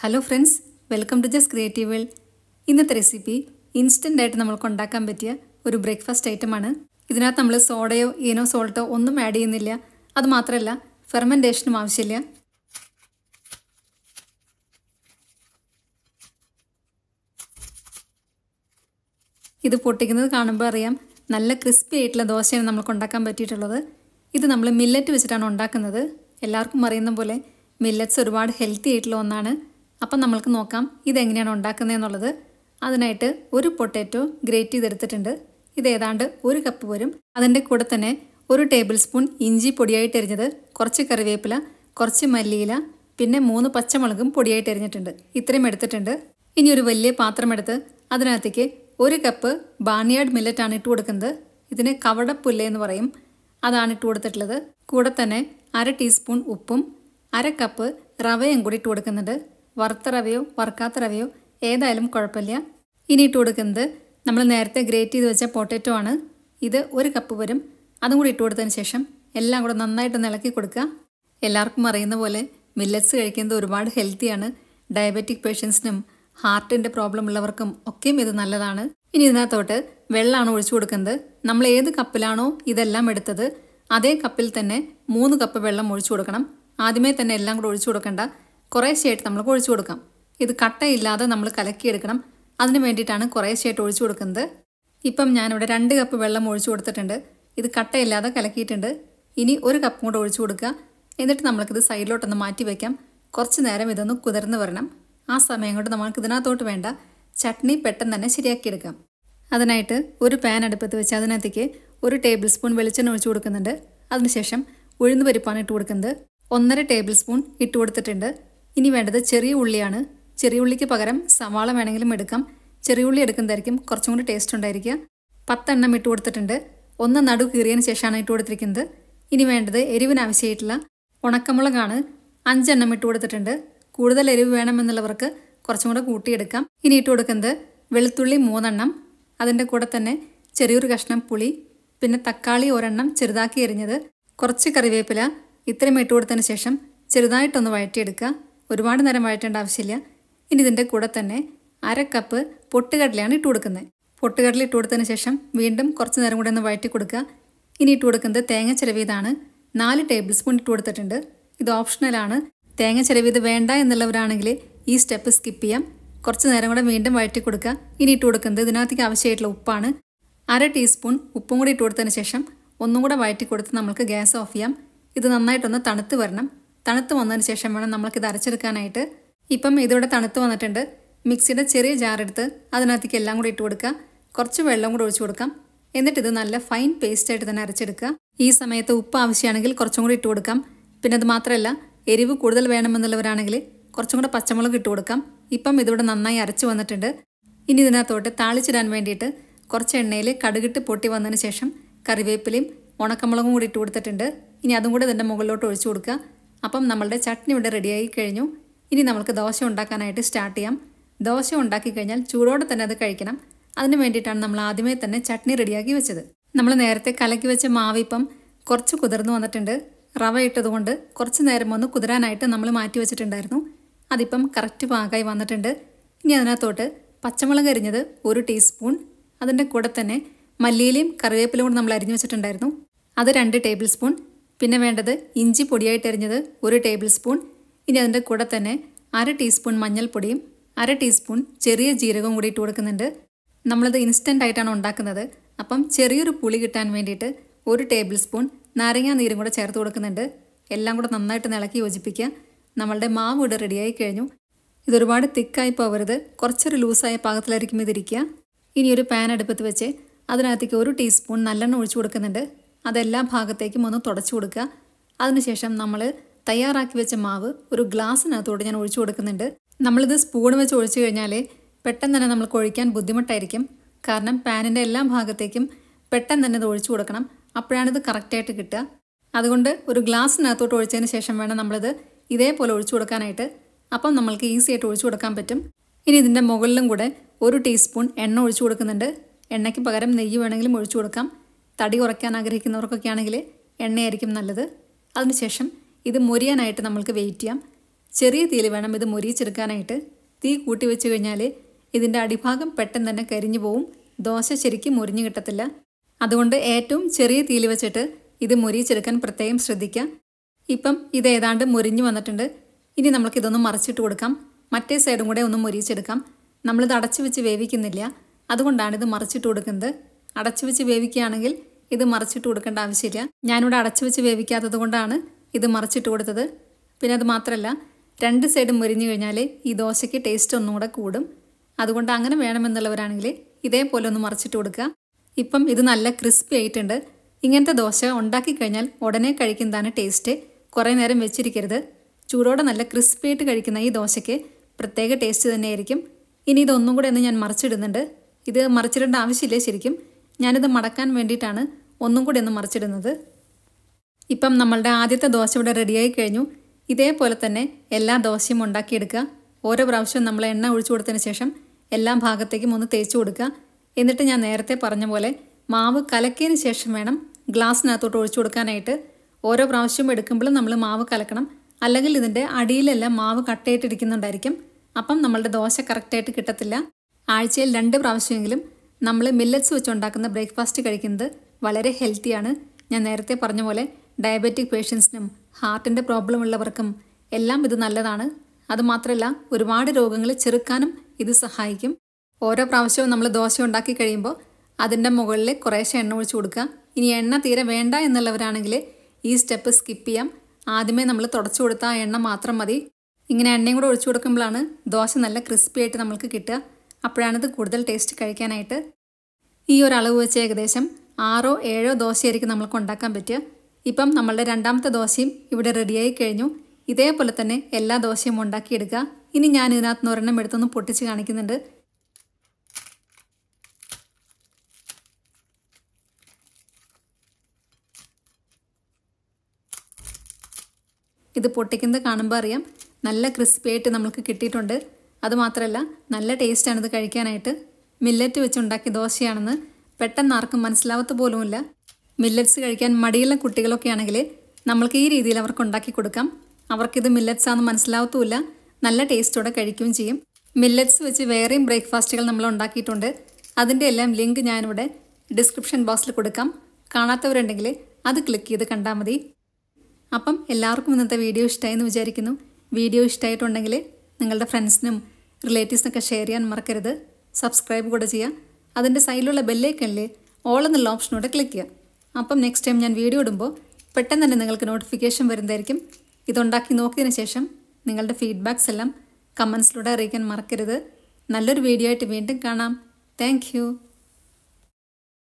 hello friends welcome to Jas creative world ഇന്നത്തെ recipe instant ആയിട്ട് നമ്മൾ ഉണ്ടാക്കാൻ പറ്റിയ ഒരു ബ്രേക്ക്ഫാസ്റ്റ് ഐറ്റമാണ് ഇതിനകത്ത് നമ്മൾ സോഡയോ ഏനോ സോൾട്ടോ ഒന്നും ആഡ് ചെയ്യുന്നില്ല അത് മാത്രമല്ല ഫെർമെൻറ്റേഷനും ആവശ്യമില്ല ഇത് പൊട്ടിക്കുന്നത് കാണുമ്പോൾ അറിയാം നല്ല ക്രിസ്പി ആയിട്ടുള്ള ദോശയാണ് നമുക്ക് ഉണ്ടാക്കാൻ പറ്റിയിട്ടുള്ളത് ഇത് നമ്മൾ മില്ലറ്റ് വെച്ചിട്ടാണ് ഉണ്ടാക്കുന്നത് എല്ലാവർക്കും അറിയുന്ന പോലെ മില്ലറ്റ്സ് ഒരുപാട് ഹെൽത്തി ആയിട്ടുള്ള ഒന്നാണ് അപ്പം നമ്മൾക്ക് നോക്കാം ഇതെങ്ങനെയാണ് ഉണ്ടാക്കുന്നതെന്നുള്ളത് അതിനായിട്ട് ഒരു പൊട്ടാറ്റോ ഗ്രേറ്റ് ചെയ്തെടുത്തിട്ടുണ്ട് ഇത് ഏതാണ്ട് ഒരു കപ്പ് വരും അതിൻ്റെ കൂടെ തന്നെ ഒരു ടേബിൾ സ്പൂൺ ഇഞ്ചി പൊടിയായിട്ട് എരിഞ്ഞത് കുറച്ച് കറിവേപ്പില കുറച്ച് മല്ലിയില പിന്നെ മൂന്ന് പച്ചമുളകും പൊടിയായിട്ട് എരിഞ്ഞിട്ടുണ്ട് ഇത്രയും എടുത്തിട്ടുണ്ട് ഇനി ഒരു വലിയ പാത്രമെടുത്ത് അതിനകത്തേക്ക് ഒരു കപ്പ് ബാണിയാഡ് മില്ലറ്റാണ് ഇട്ട് കൊടുക്കുന്നത് ഇതിന് കവടപ്പുല്ല എന്ന് പറയും അതാണ് ഇട്ട് കൊടുത്തിട്ടുള്ളത് കൂടെ തന്നെ അര ടീസ്പൂൺ ഉപ്പും അര കപ്പ് റവയും കൂടി ഇട്ട് കൊടുക്കുന്നുണ്ട് വറുത്ത റവയോ വറുക്കാത്ത റവയോ ഏതായാലും കുഴപ്പമില്ല ഇനി ഇട്ട് കൊടുക്കുന്നത് നമ്മൾ നേരത്തെ ഗ്രേറ്റ് ചെയ്ത് വെച്ച പൊട്ടാറ്റോ ആണ് ഇത് ഒരു കപ്പ് വരും അതും കൂടി ഇട്ട് കൊടുത്തതിന് ശേഷം എല്ലാം കൂടെ നന്നായിട്ട് ഇളക്കി കൊടുക്കുക എല്ലാവർക്കും അറിയുന്ന പോലെ മില്ലറ്റ്സ് കഴിക്കുന്നത് ഒരുപാട് ഹെൽത്തിയാണ് ഡയബറ്റിക് പേഷ്യൻസിനും ഹാർട്ടിൻ്റെ പ്രോബ്ലം ഉള്ളവർക്കും ഒക്കെയും ഇത് നല്ലതാണ് ഇനി ഇതിനകത്തോട്ട് വെള്ളമാണ് ഒഴിച്ചു കൊടുക്കുന്നത് നമ്മൾ ഏത് കപ്പിലാണോ ഇതെല്ലാം എടുത്തത് അതേ കപ്പിൽ തന്നെ മൂന്ന് കപ്പ് വെള്ളം ഒഴിച്ചു കൊടുക്കണം ആദ്യമേ തന്നെ എല്ലാം കൂടെ ഒഴിച്ചു കൊടുക്കേണ്ട കുറേശ്ശെയായിട്ട് നമ്മൾ ഒഴിച്ചു കൊടുക്കാം ഇത് കട്ടയില്ലാതെ നമ്മൾ കലക്കിയെടുക്കണം അതിന് വേണ്ടിയിട്ടാണ് കുറേശ്ശെയായിട്ട് ഒഴിച്ചു കൊടുക്കുന്നത് ഇപ്പം ഞാനിവിടെ രണ്ട് കപ്പ് വെള്ളം ഒഴിച്ചു കൊടുത്തിട്ടുണ്ട് ഇത് കട്ടയില്ലാതെ കലക്കിയിട്ടുണ്ട് ഇനി ഒരു കപ്പും കൂടെ ഒഴിച്ചു കൊടുക്കുക എന്നിട്ട് നമ്മൾക്കിത് സൈഡിലോട്ടൊന്ന് മാറ്റി വയ്ക്കാം കുറച്ച് നേരം ഇതൊന്ന് കുതിർന്ന് വരണം ആ സമയം കൊണ്ട് നമ്മൾക്ക് ഇതിനകത്തോട്ട് വേണ്ട ചട്നി പെട്ടെന്ന് തന്നെ ശരിയാക്കിയെടുക്കാം അതിനായിട്ട് ഒരു പാൻ അടുപ്പത്ത് വെച്ച് അതിനകത്തേക്ക് ഒരു ടേബിൾ സ്പൂൺ വെളിച്ചെണ്ണ ഒഴിച്ചു കൊടുക്കുന്നുണ്ട് അതിനുശേഷം ഉഴുന്ന് പരിപ്പാണ് ഇട്ട് കൊടുക്കുന്നത് ഒന്നര ടേബിൾ സ്പൂൺ ഇട്ട് കൊടുത്തിട്ടുണ്ട് ഇനി വേണ്ടത് ചെറിയ ഉള്ളിയാണ് ചെറിയ ഉള്ളിക്ക് പകരം സവാള വേണമെങ്കിലും എടുക്കാം ചെറിയ ഉള്ളി എടുക്കുന്നതായിരിക്കും കുറച്ചും കൂടി ടേസ്റ്റ് ഉണ്ടായിരിക്കുക പത്തെണ്ണം ഇട്ട് കൊടുത്തിട്ടുണ്ട് ഒന്ന് നടു കീറിയതിന് ശേഷമാണ് ഇട്ട് കൊടുത്തിരിക്കുന്നത് ഇനി വേണ്ടത് എരിവിന് ആവശ്യമായിട്ടുള്ള ഉണക്കമുളകാണ് അഞ്ചെണ്ണം ഇട്ട് കൊടുത്തിട്ടുണ്ട് കൂടുതൽ എരിവ് വേണമെന്നുള്ളവർക്ക് കുറച്ചും കൂടെ കൂട്ടിയെടുക്കാം ഇനി ഇട്ട് കൊടുക്കുന്നത് വെളുത്തുള്ളി മൂന്നെണ്ണം അതിൻ്റെ കൂടെ തന്നെ ചെറിയൊരു കഷ്ണം പുളി പിന്നെ തക്കാളി ഒരെണ്ണം ചെറുതാക്കി എറിഞ്ഞത് കുറച്ച് കറിവേപ്പില ഇത്രയും ഇട്ട് കൊടുത്തതിന് ശേഷം ചെറുതായിട്ടൊന്ന് വഴറ്റിയെടുക്കുക ഒരുപാട് നേരം വഴറ്റേണ്ട ആവശ്യമില്ല ഇനി ഇതിൻ്റെ കൂടെ തന്നെ അര കപ്പ് പൊട്ടുകടലയാണ് ഇട്ട് കൊടുക്കുന്നത് പൊട്ടുകടല ഇട്ട് കൊടുത്തതിന് ശേഷം വീണ്ടും കുറച്ച് നേരം കൂടെ ഒന്ന് വഴറ്റി കൊടുക്കുക ഇനി ഇട്ട് കൊടുക്കുന്നത് തേങ്ങ ചിലവീതാണ് നാല് ടേബിൾ സ്പൂൺ ഇട്ട് കൊടുത്തിട്ടുണ്ട് ഇത് ഓപ്ഷണലാണ് തേങ്ങ ചിലവീത് വേണ്ട എന്നുള്ളവരാണെങ്കിൽ ഈ സ്റ്റെപ്പ് സ്കിപ്പ് ചെയ്യാം കുറച്ച് നേരം കൂടെ വീണ്ടും വഴറ്റി കൊടുക്കുക ഇനി ഇട്ട് കൊടുക്കുന്നത് ഇതിനകത്തേക്ക് ആവശ്യമായിട്ടുള്ള ഉപ്പാണ് അര ടീസ്പൂൺ ഉപ്പും കൂടി ഇട്ട് കൊടുത്തതിന് ശേഷം ഒന്നും കൂടെ വഴറ്റി കൊടുത്ത് നമുക്ക് ഗ്യാസ് ഓഫ് ചെയ്യാം ഇത് നന്നായിട്ടൊന്ന് തണുത്ത് വരണം തണുത്ത് വന്നതിന് ശേഷം വേണം നമ്മൾക്കിത് അരച്ചെടുക്കാനായിട്ട് ഇപ്പം ഇതിവിടെ തണുത്ത് വന്നിട്ടുണ്ട് മിക്സിയുടെ ചെറിയ ജാറെടുത്ത് അതിനകത്തേക്ക് എല്ലാം കൂടി ഇട്ട് കൊടുക്കുക കുറച്ച് വെള്ളം കൂടി ഒഴിച്ചു കൊടുക്കാം എന്നിട്ട് ഇത് നല്ല ഫൈൻ പേസ്റ്റായിട്ട് തന്നെ അരച്ചെടുക്കുക ഈ സമയത്ത് ഉപ്പ് ആവശ്യമാണെങ്കിൽ കുറച്ചും കൂടി ഇട്ട് കൊടുക്കാം പിന്നെ അത് മാത്രമല്ല എരിവ് കൂടുതൽ വേണമെന്നുള്ളവരാണെങ്കിൽ കുറച്ചും കൂടെ പച്ചമുളക് ഇട്ട് കൊടുക്കാം ഇപ്പം ഇതിവിടെ നന്നായി അരച്ച് വന്നിട്ടുണ്ട് ഇനി ഇതിനകത്തോട്ട് താളിച്ചിടാൻ വേണ്ടിയിട്ട് കുറച്ച് എണ്ണയിൽ കടുകിട്ട് പൊട്ടി വന്നതിന് ശേഷം കറിവേപ്പിലയും ഉണക്കമുളകും കൂടി ഇട്ട് കൊടുത്തിട്ടുണ്ട് ഇനി അതും കൂടെ ഇതിൻ്റെ മുകളിലോട്ട് ഒഴിച്ചു കൊടുക്കുക അപ്പം നമ്മളുടെ ചട്നി ഇവിടെ റെഡിയായി കഴിഞ്ഞു ഇനി നമുക്ക് ദോശ ഉണ്ടാക്കാനായിട്ട് സ്റ്റാർട്ട് ചെയ്യാം ദോശ ഉണ്ടാക്കി കഴിഞ്ഞാൽ ചൂടോടെ തന്നെ അത് കഴിക്കണം അതിന് വേണ്ടിയിട്ടാണ് നമ്മൾ ആദ്യമേ തന്നെ ചട്നി റെഡിയാക്കി വെച്ചത് നമ്മൾ നേരത്തെ കലക്കി വെച്ച മാവിപ്പം കുറച്ച് കുതിർന്നു വന്നിട്ടുണ്ട് റവ ഇട്ടതുകൊണ്ട് കുറച്ച് നേരം ഒന്ന് കുതിരാനായിട്ട് നമ്മൾ മാറ്റി വെച്ചിട്ടുണ്ടായിരുന്നു അതിപ്പം കറക്റ്റ് പാകമായി വന്നിട്ടുണ്ട് ഇനി അതിനകത്തോട്ട് പച്ചമുളക് അരിഞ്ഞത് ഒരു ടീസ്പൂൺ അതിൻ്റെ കൂടെ തന്നെ മല്ലിയിലയും കറിവേപ്പിലും കൂടെ നമ്മൾ അരിഞ്ഞു വെച്ചിട്ടുണ്ടായിരുന്നു അത് രണ്ട് ടേബിൾ സ്പൂൺ പിന്നെ വേണ്ടത് ഇഞ്ചി പൊടിയായിട്ട് എറിഞ്ഞത് ഒരു ടേബിൾ സ്പൂൺ ഇനി അതിൻ്റെ കൂടെ തന്നെ അര ടീസ്പൂൺ മഞ്ഞൾപ്പൊടിയും അര ടീസ്പൂൺ ചെറിയ ജീരകവും കൂടി ഇട്ട് കൊടുക്കുന്നുണ്ട് നമ്മളത് ഇൻസ്റ്റൻ്റ് ആയിട്ടാണ് ഉണ്ടാക്കുന്നത് അപ്പം ചെറിയൊരു പുളി കിട്ടാൻ വേണ്ടിയിട്ട് ഒരു ടേബിൾ സ്പൂൺ നാരങ്ങ നീരും കൂടെ ചേർത്ത് കൊടുക്കുന്നുണ്ട് എല്ലാം കൂടെ നന്നായിട്ട് ഇളക്കി യോജിപ്പിക്കുക നമ്മളുടെ മാവ് ഇവിടെ റെഡിയായി കഴിഞ്ഞു ഇതൊരുപാട് തിക്കായി പോകരുത് കുറച്ചൊരു ലൂസായ പാകത്തിലായിരിക്കും ഇതിരിക്കുക ഇനി ഒരു പാൻ അടുപ്പത്ത് വെച്ച് അതിനകത്തേക്ക് ഒരു ടീസ്പൂൺ നല്ലെണ്ണ ഒഴിച്ചു കൊടുക്കുന്നുണ്ട് അതെല്ലാ ഭാഗത്തേക്കും ഒന്ന് തുടച്ചു കൊടുക്കുക അതിനുശേഷം നമ്മൾ തയ്യാറാക്കി വെച്ച മാവ് ഒരു ഗ്ലാസ്സിനകത്തോട് ഞാൻ ഒഴിച്ചു കൊടുക്കുന്നുണ്ട് നമ്മളിത് സ്പൂൺ വെച്ച് ഒഴിച്ചു കഴിഞ്ഞാൽ പെട്ടെന്ന് തന്നെ നമുക്ക് ഒഴിക്കാൻ ബുദ്ധിമുട്ടായിരിക്കും കാരണം പാനിൻ്റെ എല്ലാ ഭാഗത്തേക്കും പെട്ടെന്ന് തന്നെ ഇത് ഒഴിച്ചു കൊടുക്കണം അപ്പോഴാണിത് കറക്റ്റായിട്ട് കിട്ടുക അതുകൊണ്ട് ഒരു ഗ്ലാസ്സിനകത്തോട്ട് ഒഴിച്ചതിന് ശേഷം വേണം നമ്മളിത് ഇതേപോലെ ഒഴിച്ചു കൊടുക്കാനായിട്ട് അപ്പം നമ്മൾക്ക് ഈസി ആയിട്ട് ഒഴിച്ചു കൊടുക്കാൻ പറ്റും ഇനി ഇതിൻ്റെ മുകളിലും കൂടെ ഒരു ടീസ്പൂൺ എണ്ണ ഒഴിച്ചു കൊടുക്കുന്നുണ്ട് എണ്ണയ്ക്ക് പകരം നെയ്യ് വേണമെങ്കിലും ഒഴിച്ചു കൊടുക്കാം തടി കുറയ്ക്കാൻ ആഗ്രഹിക്കുന്നവർക്കൊക്കെ ആണെങ്കിൽ എണ്ണയായിരിക്കും നല്ലത് അതിനുശേഷം ഇത് മൊരിയാനായിട്ട് നമുക്ക് വെയിറ്റ് ചെയ്യാം ചെറിയ തീയിൽ വേണം ഇത് മുരിച്ചെടുക്കാനായിട്ട് തീ കൂട്ടി വെച്ച് കഴിഞ്ഞാൽ ഇതിൻ്റെ അടിഭാഗം പെട്ടെന്ന് തന്നെ കരിഞ്ഞു പോവും ദോശ ശരിക്കും മുരിഞ്ഞു കിട്ടത്തില്ല അതുകൊണ്ട് ഏറ്റവും ചെറിയ തീയിൽ വെച്ചിട്ട് ഇത് മുരിച്ചെടുക്കാൻ പ്രത്യേകം ശ്രദ്ധിക്കാം ഇപ്പം ഇത് ഏതാണ്ട് മുരിഞ്ഞു വന്നിട്ടുണ്ട് ഇനി നമുക്ക് ഇതൊന്ന് മറിച്ചിട്ട് കൊടുക്കാം മറ്റേ സൈഡും കൂടെ ഒന്ന് മുരിച്ചെടുക്കാം നമ്മളിത് അടച്ചു വെച്ച് വേവിക്കുന്നില്ല അതുകൊണ്ടാണ് ഇത് മറിച്ചിട്ട് കൊടുക്കുന്നത് അടച്ചു വെച്ച് വേവിക്കുകയാണെങ്കിൽ ഇത് മറിച്ചിട്ട് കൊടുക്കേണ്ട ആവശ്യമില്ല ഞാനിവിടെ അടച്ചു വെച്ച് വേവിക്കാത്തത് കൊണ്ടാണ് ഇത് മറിച്ചിട്ട് കൊടുത്തത് പിന്നെ അത് മാത്രമല്ല രണ്ട് സൈഡും മുരിഞ്ഞു കഴിഞ്ഞാൽ ഈ ദോശയ്ക്ക് ടേസ്റ്റ് ഒന്നുകൂടെ കൂടും അതുകൊണ്ട് അങ്ങനെ വേണമെന്നുള്ളവരാണെങ്കിൽ ഇതേപോലെ ഒന്ന് മറിച്ചിട്ട് കൊടുക്കുക ഇപ്പം ഇത് നല്ല ക്രിസ്പി ആയിട്ടുണ്ട് ഇങ്ങനത്തെ ദോശ ഉണ്ടാക്കി കഴിഞ്ഞാൽ ഉടനെ കഴിക്കുന്നതാണ് ടേസ്റ്റ് കുറേ നേരം വെച്ചിരിക്കരുത് ചൂടോടെ നല്ല ക്രിസ്പി ആയിട്ട് കഴിക്കുന്ന ഈ ദോശയ്ക്ക് പ്രത്യേക ടേസ്റ്റ് തന്നെയായിരിക്കും ഇനി ഇതൊന്നും കൂടെ ഒന്ന് ഞാൻ മറിച്ചിടുന്നുണ്ട് ഇത് മറിച്ചിടേണ്ട ആവശ്യമില്ല ശരിക്കും ഞാനിത് മടക്കാൻ വേണ്ടിയിട്ടാണ് ഒന്നും കൂടി ഒന്ന് മറിച്ചിടുന്നത് ഇപ്പം നമ്മളുടെ ആദ്യത്തെ ദോശ ഇവിടെ റെഡിയായി കഴിഞ്ഞു ഇതേപോലെ തന്നെ എല്ലാ ദോശയും ഉണ്ടാക്കിയെടുക്കുക ഓരോ പ്രാവശ്യവും നമ്മൾ എണ്ണ ഒഴിച്ചു കൊടുത്തതിന് ശേഷം എല്ലാ ഭാഗത്തേക്കും ഒന്ന് തേച്ചു കൊടുക്കുക എന്നിട്ട് ഞാൻ നേരത്തെ പറഞ്ഞ പോലെ മാവ് കലക്കിയതിന് ശേഷം വേണം ഗ്ലാസ്സിനകത്തോട്ട് ഒഴിച്ചു കൊടുക്കാനായിട്ട് ഓരോ പ്രാവശ്യവും എടുക്കുമ്പോഴും നമ്മൾ മാവ് കലക്കണം അല്ലെങ്കിൽ ഇതിൻ്റെ അടിയിലെല്ലാം മാവ് കട്ടയിട്ടിരിക്കുന്നുണ്ടായിരിക്കും അപ്പം നമ്മളുടെ ദോശ കറക്റ്റായിട്ട് കിട്ടത്തില്ല ആഴ്ചയിൽ രണ്ട് പ്രാവശ്യമെങ്കിലും നമ്മൾ മില്ലറ്റ്സ് വെച്ചുണ്ടാക്കുന്ന ബ്രേക്ക്ഫാസ്റ്റ് കഴിക്കുന്നത് വളരെ ഹെൽത്തിയാണ് ഞാൻ നേരത്തെ പറഞ്ഞ പോലെ ഡയബറ്റിക് പേഷ്യൻസിനും ഹാർട്ടിൻ്റെ പ്രോബ്ലം ഉള്ളവർക്കും എല്ലാം ഇത് നല്ലതാണ് അതുമാത്രമല്ല ഒരുപാട് രോഗങ്ങൾ ചെറുക്കാനും ഇത് സഹായിക്കും ഓരോ പ്രാവശ്യവും നമ്മൾ ദോശ ഉണ്ടാക്കി കഴിയുമ്പോൾ അതിൻ്റെ മുകളിൽ കുറേശ്ശെ എണ്ണ ഒഴിച്ചു കൊടുക്കുക ഇനി എണ്ണ തീരെ വേണ്ട എന്നുള്ളവരാണെങ്കിൽ ഈ സ്റ്റെപ്പ് സ്കിപ്പ് ചെയ്യാം ആദ്യമേ നമ്മൾ തുടച്ചു കൊടുത്ത എണ്ണ മാത്രം മതി ഇങ്ങനെ എണ്ണയും കൂടെ ഒഴിച്ചു കൊടുക്കുമ്പോഴാണ് ദോശ നല്ല ക്രിസ്പി ആയിട്ട് നമുക്ക് കിട്ടുക അപ്പോഴാണിത് കൂടുതൽ ടേസ്റ്റ് കഴിക്കാനായിട്ട് ഈ ഒരു അളവ് വെച്ച് ഏകദേശം ആറോ ഏഴോ ദോശയായിരിക്കും നമ്മൾക്ക് ഉണ്ടാക്കാൻ പറ്റുക ഇപ്പം നമ്മളുടെ രണ്ടാമത്തെ ദോശയും ഇവിടെ റെഡിയായി കഴിഞ്ഞു ഇതേപോലെ തന്നെ എല്ലാ ദോശയും ഉണ്ടാക്കിയെടുക്കുക ഇനി ഞാൻ ഇതിനകത്ത് ഒരെണ്ണം എടുത്തൊന്ന് പൊട്ടിച്ച് കാണിക്കുന്നുണ്ട് ഇത് പൊട്ടിക്കുന്നത് കാണുമ്പോൾ അറിയാം നല്ല ക്രിസ്പി ആയിട്ട് നമുക്ക് കിട്ടിയിട്ടുണ്ട് അതുമാത്രമല്ല നല്ല ടേസ്റ്റാണ് ഇത് കഴിക്കാനായിട്ട് മില്ലറ്റ് വെച്ചുണ്ടാക്കിയ ദോശയാണെന്ന് പെട്ടെന്ന് ആർക്കും മനസ്സിലാവത്ത് പോലുമില്ല മില്ലറ്റ്സ് കഴിക്കാൻ മടിയുള്ള കുട്ടികളൊക്കെ ആണെങ്കിൽ നമ്മൾക്ക് ഈ രീതിയിൽ അവർക്ക് ഉണ്ടാക്കി കൊടുക്കാം അവർക്കിത് മില്ലറ്റ്സ് ആണെന്ന് മനസ്സിലാവത്തുമില്ല നല്ല ടേസ്റ്റോടെ കഴിക്കുകയും ചെയ്യും മില്ലറ്റ്സ് വെച്ച് വേറെയും ബ്രേക്ക്ഫാസ്റ്റുകൾ നമ്മൾ ഉണ്ടാക്കിയിട്ടുണ്ട് അതിൻ്റെ എല്ലാം ലിങ്ക് ഞാനിവിടെ ഡിസ്ക്രിപ്ഷൻ ബോക്സിൽ കൊടുക്കാം കാണാത്തവരുണ്ടെങ്കിൽ അത് ക്ലിക്ക് ചെയ്ത് കണ്ടാൽ മതി അപ്പം എല്ലാവർക്കും ഇന്നത്തെ വീഡിയോ ഇഷ്ടമായി എന്ന് വിചാരിക്കുന്നു വീഡിയോ ഇഷ്ടമായിട്ടുണ്ടെങ്കിൽ നിങ്ങളുടെ ഫ്രണ്ട്സിനും റിലേറ്റീവ്സിനൊക്കെ ഷെയർ ചെയ്യാൻ മറക്കരുത് സബ്സ്ക്രൈബ് കൂടെ ചെയ്യുക അതിൻ്റെ സൈഡിലുള്ള ബെല്ലേക്കല്ലേ ഓൾ എന്നുള്ള ഓപ്ഷനോടെ ക്ലിക്ക് ചെയ്യുക അപ്പം നെക്സ്റ്റ് ടൈം ഞാൻ വീഡിയോ ഇടുമ്പോൾ പെട്ടെന്ന് തന്നെ നിങ്ങൾക്ക് നോട്ടിഫിക്കേഷൻ വരുന്നതായിരിക്കും ഇതുണ്ടാക്കി നോക്കിയതിന് ശേഷം നിങ്ങളുടെ ഫീഡ്ബാക്സ് എല്ലാം കമൻസിലൂടെ അറിയിക്കാൻ മറക്കരുത് നല്ലൊരു വീഡിയോ ആയിട്ട് വീണ്ടും കാണാം താങ്ക്